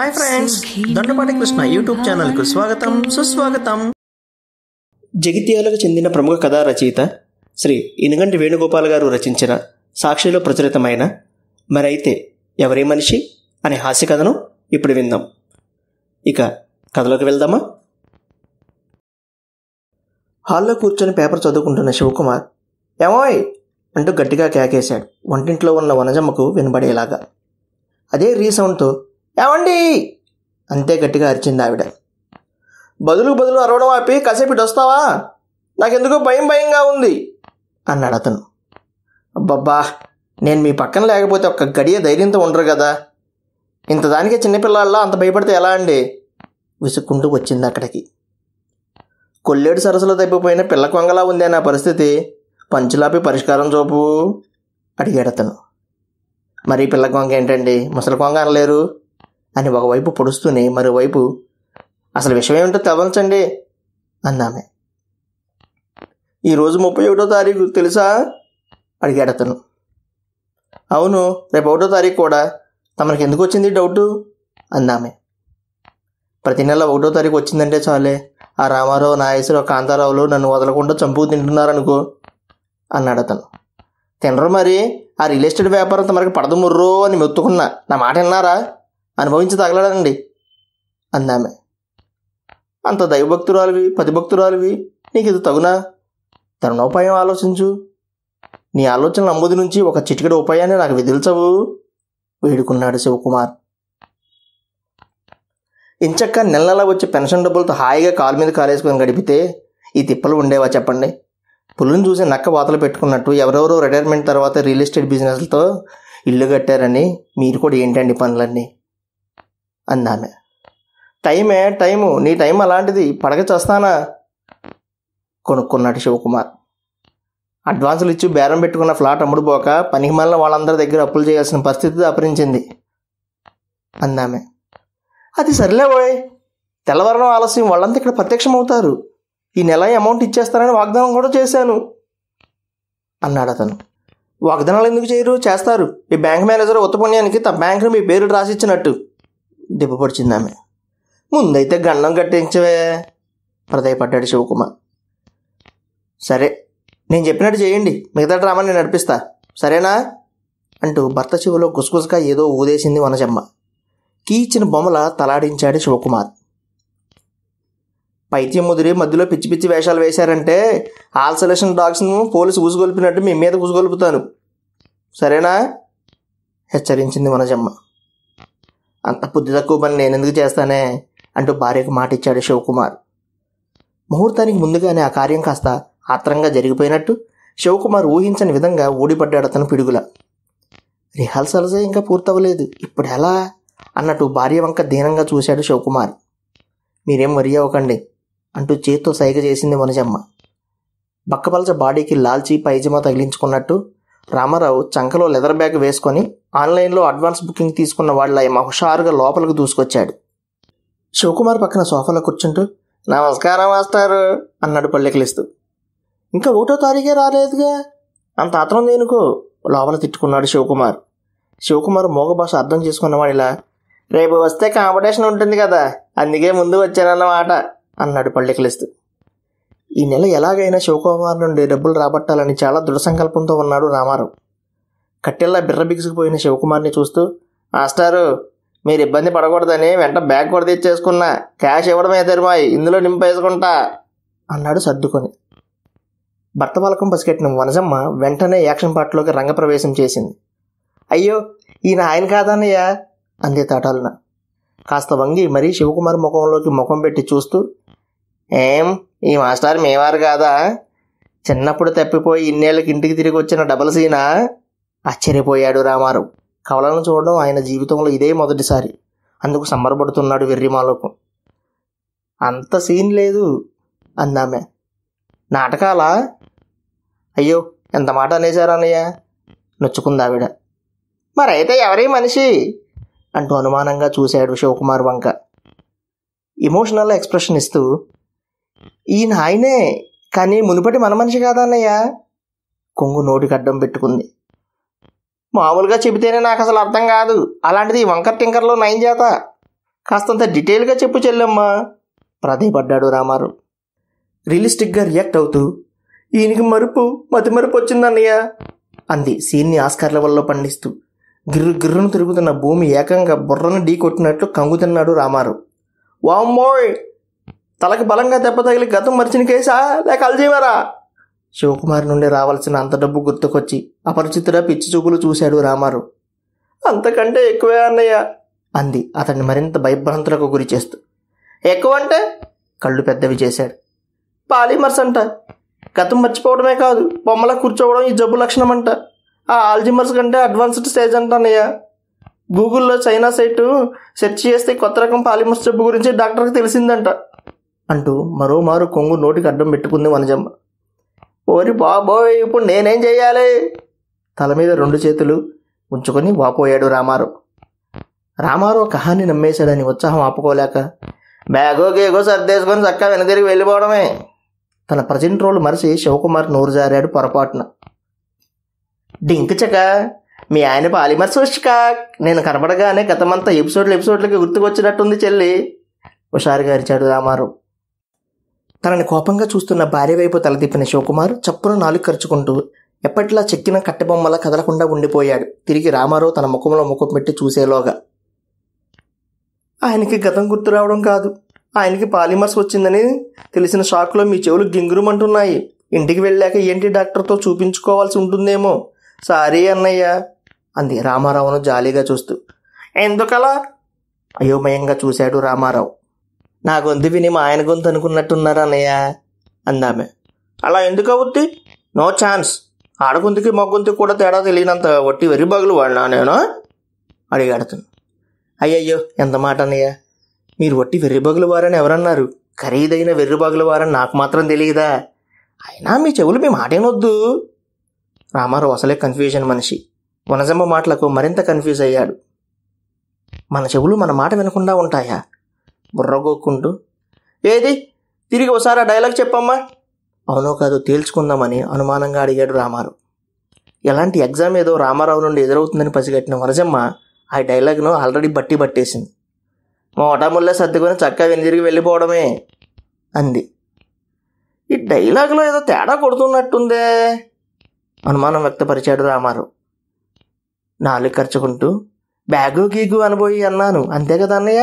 hi friends Dandapati Krishna YouTube కు స్వాగతం సుస్వాగతం జగిత్యాలకు చెందిన ప్రముఖ కథా రచయిత శ్రీ ఇనుగంటి వేణుగోపాల్ గారు రచించిన సాక్షిలో ప్రచురితమైన మరైతే ఎవరే మనిషి అనే హాస్య కథను ఇప్పుడు విందాం ఇక కథలోకి వెళ్దామా హాల్లో కూర్చొని పేపర్ చదువుకుంటున్న శివకుమార్ ఏమోయ్ అంటూ గట్టిగా కేకేశాడు వంటింట్లో ఉన్న వనజమ్మకు వినబడేలాగా అదే రీసౌండ్తో ఏమండి అంతే గట్టిగా అరిచింది ఆవిడ బదులు బదులు అరవడం ఆపి కాసేపు వస్తావా నాకెందుకో భయం భయంగా ఉంది అన్నాడు అతను అబ్బబ్బా నేను మీ పక్కన లేకపోతే ఒక్క గడియ ధైర్యంతో ఉండరు కదా ఇంతదానికి చిన్నపిల్లల్లో అంత భయపడితే ఎలా అండి విసుక్కుంటూ వచ్చింది అక్కడికి కొల్లేడు సరస్సులో తప్పిపోయిన పిల్ల కొంగలా ఉంది నా పరిస్థితి పంచులాపి పరిష్కారం చూపు అడిగాడు అతను మరి పిల్ల కొంగ ఏంటండి ముసలి కొంగ అనలేరు అని ఒకవైపు పొడుస్తూనే మరోవైపు అసలు విషయం ఏమిటో తవల్చండి అన్నామె ఈరోజు ముప్పై ఒకటో తారీఖు తెలుసా అడిగాడు అతను అవును రేపు ఒకటో తారీఖు కూడా తమనకి ఎందుకు వచ్చింది డౌటు అందామె ప్రతి నెల ఒకటో తారీఖు వచ్చిందంటే చాలే ఆ రామారావు నాగేశ్వరరావు కాంతారావులు నన్ను వదలకుండా చంపు తింటున్నారనుకో అన్నాడు అతను తినరు మరి ఆ రియల్ ఎస్టేట్ వ్యాపారం తమకి పడదు ముర్రో అని మెత్తుకున్నా నా మాట విన్నారా అనుభవించి తగలడండి అందామె అంత దైవభక్తురాలివి పతిభక్తురాలివి నీకు ఇది తగునా తరుణోపాయం ఆలోచించు నీ ఆలోచన నమ్మోది నుంచి ఒక చిటికెడు ఉపాయాన్ని నాకు విదిల్చవు వేడుకున్నాడు శివకుమార్ ఇంచక్క నెల నెల వచ్చే పెన్షన్ డబ్బులతో హాయిగా కాలు మీద కాలేసుకొని గడిపితే ఈ తిప్పలు ఉండేవా చెప్పండి పులుని చూసి నక్క వాతలు పెట్టుకున్నట్టు ఎవరెవరో రిటైర్మెంట్ తర్వాత రియల్ ఎస్టేట్ బిజినెస్లతో ఇల్లు కట్టారని మీరు కూడా ఏంటండి పనులన్నీ అందామె టైమే టైము నీ టైం అలాంటిది పడగ చేస్తానా కొనుక్కున్నాడు శివకుమార్ అడ్వాన్సులు ఇచ్చి బేరం పెట్టుకున్న ఫ్లాట్ అమ్ముడుపోక పనికి మళ్ళీ వాళ్ళందరి దగ్గర అప్పులు చేయాల్సిన పరిస్థితి అపరించింది అందామె అది సర్లే ఓయ్ తెల్లవారం ఆలస్యం వాళ్ళంతా ఇక్కడ ప్రత్యక్షం అవుతారు ఈ నెల అమౌంట్ ఇచ్చేస్తారని వాగ్దానం కూడా చేశాను అన్నాడు అతను వాగ్దానాలు ఎందుకు చేయరు చేస్తారు మీ బ్యాంక్ మేనేజర్ ఉత్తపుణ్యానికి తమ బ్యాంకును మీ పేరు రాసిచ్చినట్టు దిబ్బపడిచింది ఆమె ముందైతే గండం కట్టించవే ప్రదయపడ్డాడు శివకుమార్ సరే నేను చెప్పినట్టు చేయండి మిగతా డ్రామా నేను నడిపిస్తా సరేనా అంటూ భర్త చెవిలో గుసగుసగా ఏదో ఊదేసింది వనజమ్మ కీచిన బొమ్మల తలాడించాడు శివకుమార్ పైత్యం ముదిరి మధ్యలో పిచ్చి పిచ్చి వేషాలు వేశారంటే ఆల్సలేషన్ డాగ్స్ను పోలీసు ఊసుగొలిపినట్టు మీ మీద ఊసుగొలుపుతాను సరేనా హెచ్చరించింది వనజమ్మ అంత బుద్ధి తక్కువ పని నేనెందుకు చేస్తానే అంటూ భార్యకు మాట ఇచ్చాడు శివకుమార్ ముహూర్తానికి ముందుగానే ఆ కార్యం కాస్త ఆత్రంగా జరిగిపోయినట్టు శివకుమార్ ఊహించని విధంగా ఊడిపడ్డాడు అతను పిడుగుల రిహార్సల్సే ఇంకా పూర్తవ్వలేదు ఇప్పుడు ఎలా అన్నట్టు భార్య వంక దీనంగా చూశాడు శివకుమార్ మీరేం వరి అవ్వకండి అంటూ చేత్తో సైగ చేసింది మనజమ్మ బక్కపలచ బాడీకి లాల్చి పైజమా తగిలించుకున్నట్టు రామారావు చంకలో లెదర్ బ్యాగ్ వేసుకొని ఆన్లైన్లో అడ్వాన్స్ బుకింగ్ తీసుకున్న వాళ్ళ ఏమో హుషారుగా లోపలికి దూసుకొచ్చాడు శివకుమార్ పక్కన సోఫాలో కూర్చుంటూ నమస్కారం మాస్టర్ అన్నాడు పల్లెకిలిస్తూ ఇంకా ఒకటో తారీఖే రాలేదుగా అంత అతను దేనుకో లోపల తిట్టుకున్నాడు శివకుమార్ శివకుమార్ మోగ భాష అర్థం చేసుకున్నవాడు ఇలా రేపు వస్తే కాంపిటీషన్ ఉంటుంది కదా అందుకే ముందు వచ్చానన్నమాట అన్నాడు పల్లెకిలిస్తూ ఈ నెల ఎలాగైనా శివకుమార్ నుండి డబ్బులు రాబట్టాలని చాలా దృఢ సంకల్పంతో ఉన్నాడు రామారావు కట్టెల్లా బిర్ర బిగిసిపోయిన శివకుమార్ని చూస్తూ మాస్టారు మీరు ఇబ్బంది పడకూడదని వెంట బ్యాగ్ కూడా తెచ్చేసుకున్నా క్యాష్ ఇవ్వడమే తెరిమాయి ఇందులో నింపేసుకుంటా అన్నాడు సర్దుకొని భర్త పలకం పసికెట్టిన వనజమ్మ వెంటనే యాక్షన్ పాటలోకి రంగప్రవేశం చేసింది అయ్యో ఈయన ఆయన కాదన్నయ్యా అంది తాటాలన కాస్త వంగి మరీ శివకుమార్ ముఖంలోకి ముఖం పెట్టి చూస్తూ ఏం ఈ మాస్టర్ మేవారు కాదా చిన్నప్పుడు తప్పిపోయి ఇన్నేళ్ళకి ఇంటికి తిరిగి వచ్చిన డబల్ సీనా ఆశ్చర్యపోయాడు రామారావు కవలను చూడడం ఆయన జీవితంలో ఇదే మొదటిసారి అందుకు సంబరపడుతున్నాడు వెర్రిమాలకు అంత సీన్ లేదు అందామె నాటకాలా అయ్యో ఎంత మాట అనేశారు అన్నయ్య ఆవిడ మరైతే ఎవరే మనిషి అంటూ అనుమానంగా చూశాడు శివకుమార్ వంక ఇమోషనల్ ఎక్స్ప్రెషన్ ఇస్తూ ఈ నాయనే కానీ మునుపటి మన మనిషి కాదన్నయ్య కొంగు నోటి గడ్డం పెట్టుకుంది మామూలుగా చెబితేనే నాకు అసలు అర్థం కాదు అలాంటిది వంకర్ టింకర్లో నయం చేత కాస్తంత డీటెయిల్గా చెప్పు చెల్లెమ్మా ప్రాధేయపడ్డాడు రామారు రియలిస్టిక్గా రియాక్ట్ అవుతూ ఈయనకి మరుపు మతి మరుపు వచ్చిందన్నయ్య అంది సీన్ని ఆస్కార్ల వల్ల పండిస్తూ గిర్రు గిర్రును తిరుగుతున్న భూమి ఏకంగా బుర్రను ఢీ కొట్టినట్లు కంగుతున్నాడు రామారు వామ్మోయ్ తలకి బలంగా దెబ్బ తగిలి గతం మర్చిన కేసా లేక అల్జీవరా శివకుమార్ నుండి రావాల్సిన అంత డబ్బు గుర్తుకొచ్చి అపరిచితుడా పిచ్చి చూపులు చూశాడు రామారావు అంతకంటే ఎక్కువే అన్నయ్య అంది అతన్ని మరింత భయభ్రాంతులకు గురి చేస్తూ ఎక్కువ అంటే కళ్ళు పెద్దవి చేశాడు పాలిమర్స్ అంట గతం మర్చిపోవడమే కాదు బొమ్మల కూర్చోవడం ఈ జబ్బు లక్షణం అంట ఆ ఆల్జిమర్స్ కంటే అడ్వాన్స్డ్ స్టేజ్ అంట అన్నయ్య గూగుల్లో చైనా సైటు సెర్చ్ చేస్తే కొత్త రకం పాలిమర్స్ జబ్బు గురించి డాక్టర్కి తెలిసిందంట అంటూ మరోమారు కొంగు నోటికి అడ్డం పెట్టుకుంది వనజమ్మ ఓరి బాబోయ్ ఇప్పుడు నేనేం చేయాలి తల మీద రెండు చేతులు ఉంచుకొని వాపోయాడు రామారు రామారావు కహాన్ని నమ్మేశాడని ఉత్సాహం ఆపుకోలేక బ్యాగో గేగో సర్దేసుకొని చక్క వెనదిరిగి వెళ్ళిపోవడమే తన ప్రజెంట్ రోల్ మరిచి శివకుమార్ నోరు జారాడు పొరపాటున డింక్ చక మీ ఆయన పాలిమర్ సూష్క నేను కనబడగానే గతమంతా ఎపిసోడ్లు ఎపిసోడ్లకి గుర్తుకొచ్చినట్టుంది చెల్లి హుషారుగా అరిచాడు రామారావు తనని కోపంగా చూస్తున్న భార్య వైపు తలదిప్పిన శివకుమార్ చప్పున నాలుగు ఖర్చుకుంటూ ఎప్పట్లా చెక్కిన కట్టెబొమ్మల కదలకుండా ఉండిపోయాడు తిరిగి రామారావు తన ముఖంలో ముఖం పెట్టి చూసేలోగా ఆయనకి గతం గుర్తు రావడం కాదు ఆయనకి పాలిమర్స్ వచ్చిందని తెలిసిన షాక్లో మీ చెవులు గింగురుమంటున్నాయి ఇంటికి వెళ్ళాక ఏంటి డాక్టర్తో చూపించుకోవాల్సి ఉంటుందేమో సారీ అన్నయ్య అంది రామారావును జాలీగా చూస్తూ ఎందుకలా అయోమయంగా చూశాడు రామారావు నా గొంతు విని మా ఆయన గొంతు అనుకున్నట్టున్నారు అన్నయ్య అందామె అలా ఎందుకు అవుద్ది నో ఛాన్స్ ఆడగొంతుకి మొగ్గొంతుకి కూడా తేడా తెలియనంత వట్టి వెర్రి బగులు వాడినా నేను అడిగాడుతాను అయ్యయ్యో ఎంత మాట అన్నయ్య మీరు వట్టి వెర్రిబగులు వారని ఎవరన్నారు ఖరీదైన వెర్రిబగులు వారని నాకు మాత్రం తెలియదా అయినా మీ చెవులు మీ మాటేనొద్దు రామారావు అసలే కన్ఫ్యూజన్ మనిషి వనజమ్మ మాటలకు మరింత కన్ఫ్యూజ్ అయ్యాడు మన చెవులు మన మాట వినకుండా ఉంటాయా బుర్రగోక్కుంటూ ఏది తిరిగి ఒకసారి ఆ డైలాగ్ చెప్పమ్మా అవునో కాదో తేల్చుకుందామని అనుమానంగా అడిగాడు రామారావు ఎలాంటి ఎగ్జామ్ ఏదో రామారావు నుండి ఎదురవుతుందని పసిగట్టిన వరజమ్మ ఆ డైలాగ్ను ఆల్రెడీ బట్టి పట్టేసింది మా ఓటాముల్లే సర్దుకొని చక్కగా వెనుదిరిగి వెళ్ళిపోవడమే అంది ఈ డైలాగ్లో ఏదో తేడా కొడుతున్నట్టుందే అనుమానం వ్యక్తపరిచాడు రామారావు నాలుగు ఖర్చుకుంటూ బ్యాగు గీగు అనుభవి అన్నాను అంతే కదా అన్నయ్య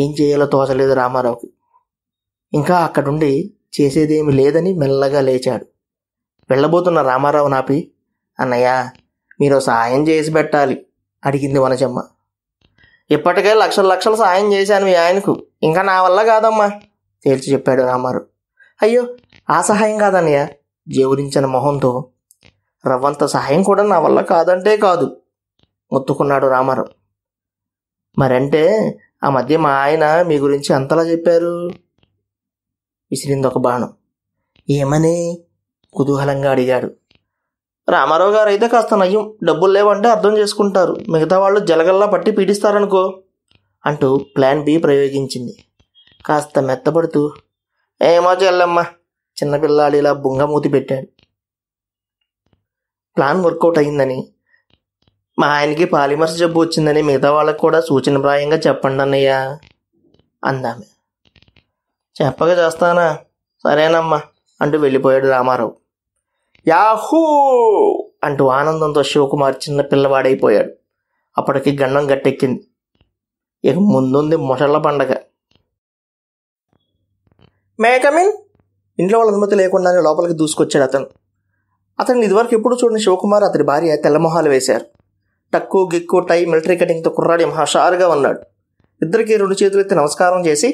ఏం చేయాలో తోచలేదు రామారావుకి ఇంకా అక్కడుండి చేసేదేమి లేదని మెల్లగా లేచాడు వెళ్ళబోతున్న రామారావు నాపి అన్నయ్య మీరు సాయం చేసి పెట్టాలి అడిగింది వనజమ్మ ఇప్పటికే లక్షల లక్షలు సాయం చేశాను మీ ఆయనకు ఇంకా నా వల్ల కాదమ్మా తేల్చి చెప్పాడు రామారావు అయ్యో ఆ సహాయం కాదన్నయ్య జీవరించిన మొహంతో రవ్వంత సహాయం కూడా నా వల్ల కాదంటే కాదు మొత్తుకున్నాడు రామారావు మరంటే ఆ మధ్య మా ఆయన మీ గురించి అంతలా చెప్పారు విసిరింది ఒక బాణం ఏమని కుతూహలంగా అడిగాడు రామారావు గారు అయితే కాస్త నయ్యం డబ్బులు లేవంటే అర్థం చేసుకుంటారు మిగతా వాళ్ళు జలగల్లా పట్టి పీడిస్తారనుకో అంటూ ప్లాన్ బి ప్రయోగించింది కాస్త మెత్తబడుతూ ఏమో చెల్లమ్మ చిన్నపిల్లాడిలా బుంగమూతి పెట్టాడు ప్లాన్ వర్కౌట్ అయిందని మా ఆయనకి పాలిమర్స్ జబ్బు వచ్చిందని మిగతా వాళ్ళకు కూడా సూచనప్రాయంగా చెప్పండి అన్నయ్య అందామె చెప్పక చేస్తానా సరేనమ్మా అంటూ వెళ్ళిపోయాడు రామారావు యాహూ అంటూ ఆనందంతో శివకుమార్ చిన్న పిల్లవాడైపోయాడు అప్పటికి గండం గట్టెక్కింది ఇక ముందుంది ముసళ్ళ పండగ మేకమిన్ ఇంట్లో వాళ్ళ అనుమతి లేకుండానే లోపలికి దూసుకొచ్చాడు అతను అతను ఇదివరకు ఎప్పుడు చూడని శివకుమార్ అతని భార్య తెల్లమొహాలు వేశారు టక్కు గిక్కు టై మిలిటరీ కటింగ్తో కుర్రాడి మహాషారుగా ఉన్నాడు ఇద్దరికి రెండు చేతులెత్తి నమస్కారం చేసి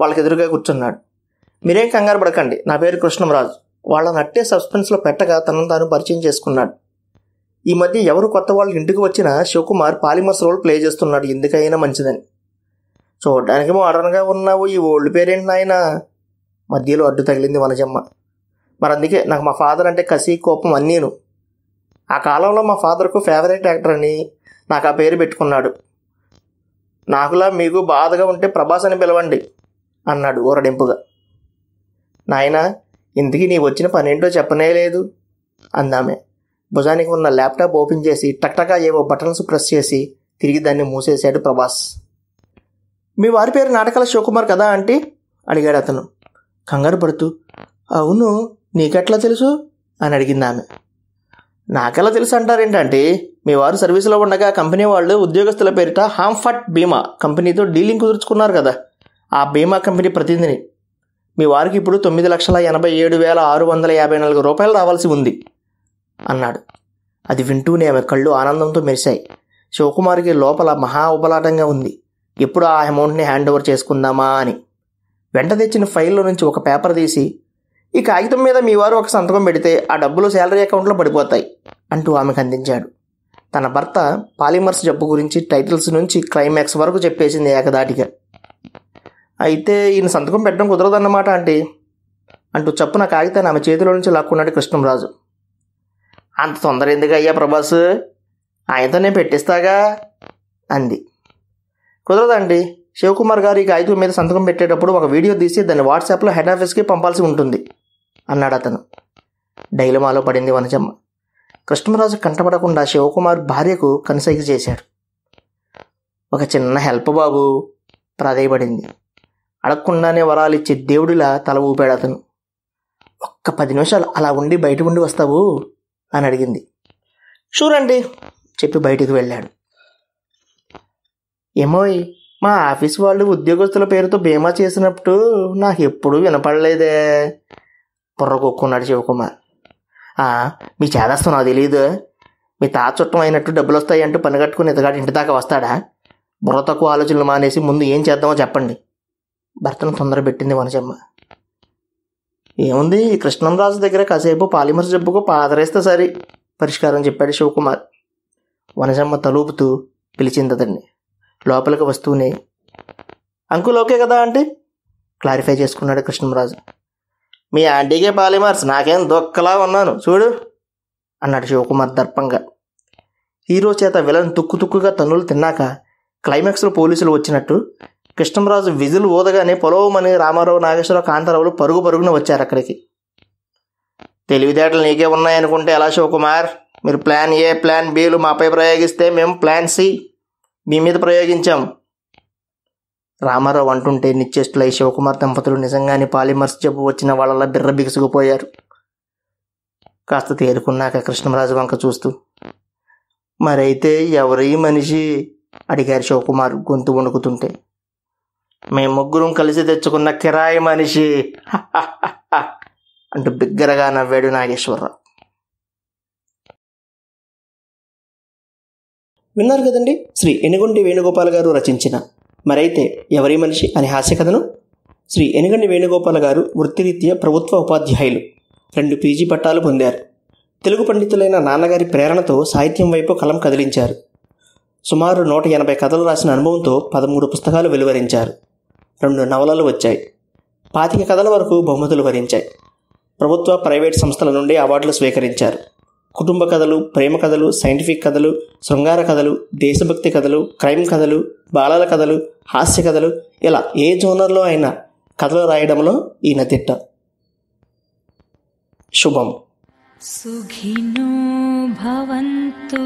వాళ్ళకి ఎదురుగా కూర్చున్నాడు మీరేం కంగారు పడకండి నా పేరు కృష్ణంరాజు వాళ్ళ నట్టే సస్పెన్స్లో పెట్టగా తనను తాను పరిచయం చేసుకున్నాడు ఈ మధ్య ఎవరు కొత్త వాళ్ళు ఇంటికి వచ్చినా శివకుమార్ పాలిమర్స్ రోల్ ప్లే చేస్తున్నాడు ఎందుకైనా మంచిదని చూడడానికి మోడర్న్గా ఉన్నావు ఈ ఓల్డ్ పేరేంటి నాయన మధ్యలో అడ్డు తగిలింది వనజమ్మ మరి అందుకే నాకు మా ఫాదర్ అంటే కసి కోపం అన్నీను ఆ కాలంలో మా ఫాదర్కు ఫేవరెట్ యాక్టర్ అని నాకు ఆ పేరు పెట్టుకున్నాడు నాకులా మీకు బాధగా ఉంటే ప్రభాస్ అని పిలవండి అన్నాడు ఊరడింపుగా నాయన ఇంతకీ నీ వచ్చిన పనేంటో చెప్పనే లేదు అందామే భుజానికి ఉన్న ల్యాప్టాప్ ఓపెన్ చేసి టక్టకా ఏవో బటన్స్ ప్రెస్ చేసి తిరిగి దాన్ని మూసేశాడు ప్రభాస్ మీ వారి పేరు నాటకాల శివకుమార్ కదా అంటే అడిగాడు అతను కంగారు పడుతూ అవును నీకెట్లా తెలుసు అని అడిగింది ఆమె నాకెలా తెలుసు అంటారేంటంటే మీ వారు సర్వీసులో ఉండగా కంపెనీ వాళ్ళు ఉద్యోగస్తుల పేరిట హాంఫట్ బీమా కంపెనీతో డీలింగ్ కుదుర్చుకున్నారు కదా ఆ బీమా కంపెనీ ప్రతినిధిని మీ వారికి ఇప్పుడు తొమ్మిది లక్షల ఎనభై ఏడు వేల ఆరు వందల యాభై నాలుగు రూపాయలు రావాల్సి ఉంది అన్నాడు అది వింటూనే ఆమె కళ్ళు ఆనందంతో మెరిశాయి శివకుమార్కి లోపల మహా ఉపలాటంగా ఉంది ఎప్పుడు ఆ అమౌంట్ని హ్యాండ్ ఓవర్ చేసుకుందామా అని వెంట తెచ్చిన ఫైల్లో నుంచి ఒక పేపర్ తీసి ఈ కాగితం మీద మీ వారు ఒక సంతకం పెడితే ఆ డబ్బులు శాలరీ అకౌంట్లో పడిపోతాయి అంటూ ఆమెకు అందించాడు తన భర్త పాలిమర్స్ జబ్బు గురించి టైటిల్స్ నుంచి క్లైమాక్స్ వరకు చెప్పేసింది ఏకదాటిగా అయితే ఈయన సంతకం పెట్టడం కుదరదన్నమాట అంటే అంటూ చప్పున కాగితాన్ని ఆమె చేతిలో నుంచి లాక్కున్నాడు కృష్ణంరాజు అంత తొందర ఎందుకు అయ్యా ప్రభాస్ ఆయనతో నేను పెట్టిస్తాగా అంది కుదరదండి శివకుమార్ గారు ఈ కాగితం మీద సంతకం పెట్టేటప్పుడు ఒక వీడియో తీసి దాన్ని వాట్సాప్లో హెడ్ ఆఫీస్కి పంపాల్సి ఉంటుంది అన్నాడు అతను డైలమాలో పడింది వనజమ్మ కృష్ణరాజు కంటపడకుండా శివకుమార్ భార్యకు కనుసైగ చేశాడు ఒక చిన్న హెల్ప్ బాబు ప్రాధేయపడింది అడగకుండానే ఇచ్చే దేవుడిలా తల ఊపాడు అతను ఒక్క పది నిమిషాలు అలా ఉండి బయట ఉండి వస్తావు అని అడిగింది చూడండి చెప్పి బయటికి వెళ్ళాడు ఏమోయ్ మా ఆఫీస్ వాళ్ళు ఉద్యోగస్తుల పేరుతో బీమా చేసినప్పుడు నాకు ఎప్పుడూ వినపడలేదే కొక్కున్నాడు శివకుమార్ మీ చేదస్తం నాకు తెలియదు మీ తాత చుట్టం అయినట్టు డబ్బులు వస్తాయి అంటూ పని కట్టుకుని ఇతగాడు ఇంటి దాకా వస్తాడా బుర్ర తక్కువ ఆలోచనలు మానేసి ముందు ఏం చేద్దామో చెప్పండి భర్తను తొందర పెట్టింది వనజమ్మ ఏముంది కృష్ణంరాజు దగ్గర కాసేపు పాలిమర్ జబ్బుకు పాదరేస్తే సరి పరిష్కారం చెప్పాడు శివకుమార్ వనజమ్మ తలూపుతూ పిలిచింది అతన్ని లోపలికి వస్తూనే అంకులోకే ఓకే కదా అంటే క్లారిఫై చేసుకున్నాడు కృష్ణంరాజు మీ ఆంటీకే పాలిమార్స్ నాకేం దొక్కలా ఉన్నాను చూడు అన్నాడు శివకుమార్ దర్పంగా హీరో చేత విలన్ తుక్కు తుక్కుగా తన్నులు తిన్నాక క్లైమాక్స్లో పోలీసులు వచ్చినట్టు కృష్ణంరాజు విజులు ఓదగానే పొలవమని రామారావు నాగేశ్వరరావు కాంతారావులు పరుగు పరుగున వచ్చారు అక్కడికి తెలివితేటలు నీకే ఉన్నాయనుకుంటే ఎలా శివకుమార్ మీరు ప్లాన్ ఏ ప్లాన్ బీలు మాపై ప్రయోగిస్తే మేము ప్లాన్ సి మీ మీద ప్రయోగించాం రామారావు అంటుంటే నిశ్చేష్టులై శివకుమార్ దంపతులు నిజంగానే పాలిమర్స్ జబ్బు వచ్చిన వాళ్ళలా బిర్ర బిగుసుకుపోయారు కాస్త తేరుకున్నాక కృష్ణరాజు వంక చూస్తూ మరైతే ఎవరి మనిషి అడిగారు శివకుమార్ గొంతు వణుకుతుంటే మేము ముగ్గురం కలిసి తెచ్చుకున్న కిరాయి మనిషి అంటూ బిగ్గరగా నవ్వాడు నాగేశ్వరరావు విన్నారు కదండి శ్రీ ఎనుగొండి వేణుగోపాల్ గారు రచించిన మరైతే ఎవరి మనిషి అనే హాస్యకథను శ్రీ ఎనగండి వేణుగోపాల్ గారు వృత్తిరీత్యా ప్రభుత్వ ఉపాధ్యాయులు రెండు పీజీ పట్టాలు పొందారు తెలుగు పండితులైన నాన్నగారి ప్రేరణతో సాహిత్యం వైపు కలం కదిలించారు సుమారు నూట ఎనభై కథలు రాసిన అనుభవంతో పదమూడు పుస్తకాలు వెలువరించారు రెండు నవలలు వచ్చాయి పాతిక కథల వరకు బహుమతులు వరించాయి ప్రభుత్వ ప్రైవేట్ సంస్థల నుండి అవార్డులు స్వీకరించారు కుటుంబ కథలు ప్రేమ కథలు సైంటిఫిక్ కథలు శృంగార కథలు దేశభక్తి కథలు క్రైమ్ కథలు బాలల కథలు హాస్య కథలు ఇలా ఏ జోనర్లో అయినా కథలు రాయడంలో ఈయన తిట్ట శుభం సుఖిను భవంతు